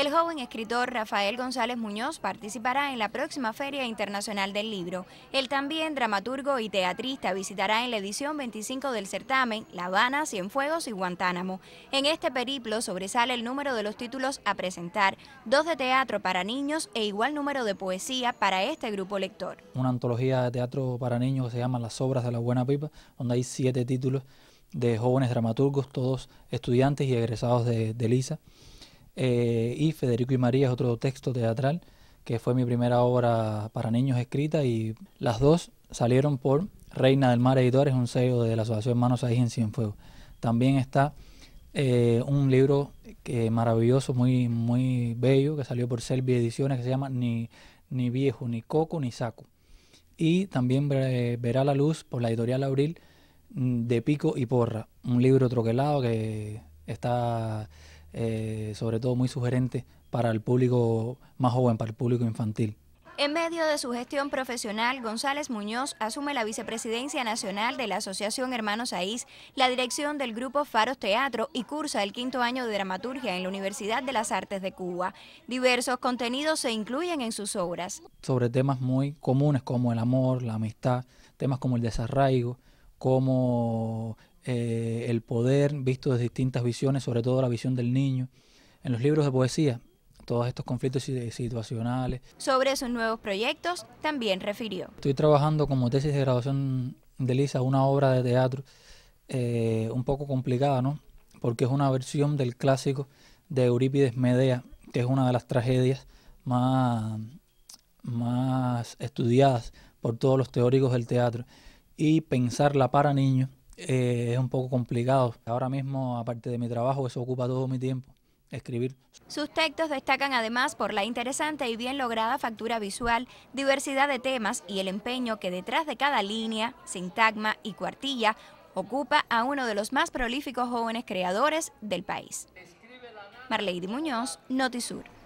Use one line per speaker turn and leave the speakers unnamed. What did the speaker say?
El joven escritor Rafael González Muñoz participará en la próxima Feria Internacional del Libro. Él también dramaturgo y teatrista visitará en la edición 25 del certamen La Habana, Cienfuegos y Guantánamo. En este periplo sobresale el número de los títulos a presentar, dos de teatro para niños e igual número de poesía para este grupo lector.
Una antología de teatro para niños que se llama Las Obras de la Buena Pipa, donde hay siete títulos de jóvenes dramaturgos, todos estudiantes y egresados de, de LISA. Eh, y Federico y María es otro texto teatral que fue mi primera obra para niños escrita y las dos salieron por Reina del Mar Editores, un sello de la Asociación Manos Ahí en Cienfuegos. También está eh, un libro que, maravilloso, muy, muy bello, que salió por Selby Ediciones, que se llama Ni, ni Viejo, Ni Coco, Ni Saco. Y también verá la luz por la editorial Abril mm, de Pico y Porra, un libro troquelado que está eh, sobre todo muy sugerente para el público más joven, para el público infantil.
En medio de su gestión profesional, González Muñoz asume la vicepresidencia nacional de la Asociación Hermanos Aís, la dirección del grupo Faros Teatro y cursa el quinto año de dramaturgia en la Universidad de las Artes de Cuba. Diversos contenidos se incluyen en sus obras.
Sobre temas muy comunes como el amor, la amistad, temas como el desarraigo, como eh, el poder visto desde distintas visiones, sobre todo la visión del niño, en los libros de poesía, todos estos conflictos situacionales.
Sobre esos nuevos proyectos también refirió.
Estoy trabajando como tesis de graduación de Lisa una obra de teatro eh, un poco complicada, ¿no? Porque es una versión del clásico de Eurípides Medea, que es una de las tragedias más, más estudiadas por todos los teóricos del teatro. Y pensarla para niños eh, es un poco complicado. Ahora mismo, aparte de mi trabajo, eso ocupa todo mi tiempo escribir.
Sus textos destacan además por la interesante y bien lograda factura visual, diversidad de temas y el empeño que detrás de cada línea, sintagma y cuartilla ocupa a uno de los más prolíficos jóvenes creadores del país. Marley Muñoz, Notisur.